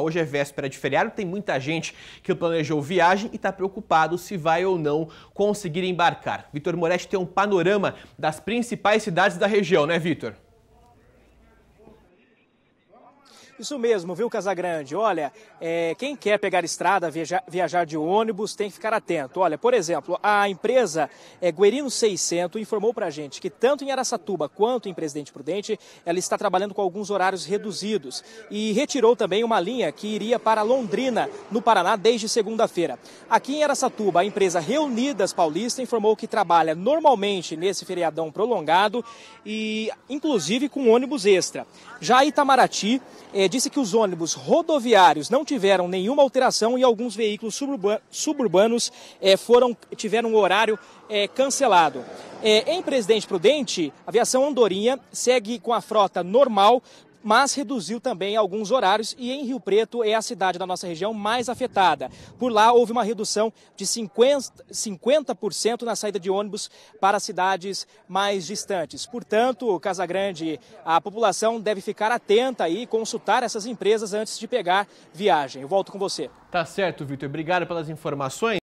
Hoje é véspera de feriado, tem muita gente que planejou viagem e está preocupado se vai ou não conseguir embarcar. Vitor Moretti tem um panorama das principais cidades da região, né, Vitor? Isso mesmo, viu, Casagrande? Olha, é, quem quer pegar estrada, viajar, viajar, de ônibus, tem que ficar atento. Olha, por exemplo, a empresa é, Guerino 600 informou para a gente que tanto em Araçatuba quanto em Presidente Prudente, ela está trabalhando com alguns horários reduzidos e retirou também uma linha que iria para Londrina, no Paraná, desde segunda-feira. Aqui em Araçatuba, a empresa Reunidas Paulista informou que trabalha normalmente nesse feriadão prolongado e, inclusive, com ônibus extra. Já Itamaraty é, disse que os ônibus rodoviários não tiveram nenhuma alteração e alguns veículos suburbanos é, foram, tiveram o horário é, cancelado. É, em Presidente Prudente, a aviação Andorinha segue com a frota normal, mas reduziu também alguns horários e em Rio Preto é a cidade da nossa região mais afetada. Por lá houve uma redução de 50%, 50 na saída de ônibus para cidades mais distantes. Portanto, Casagrande, a população deve ficar atenta e consultar essas empresas antes de pegar viagem. Eu volto com você. Tá certo, Vitor. Obrigado pelas informações.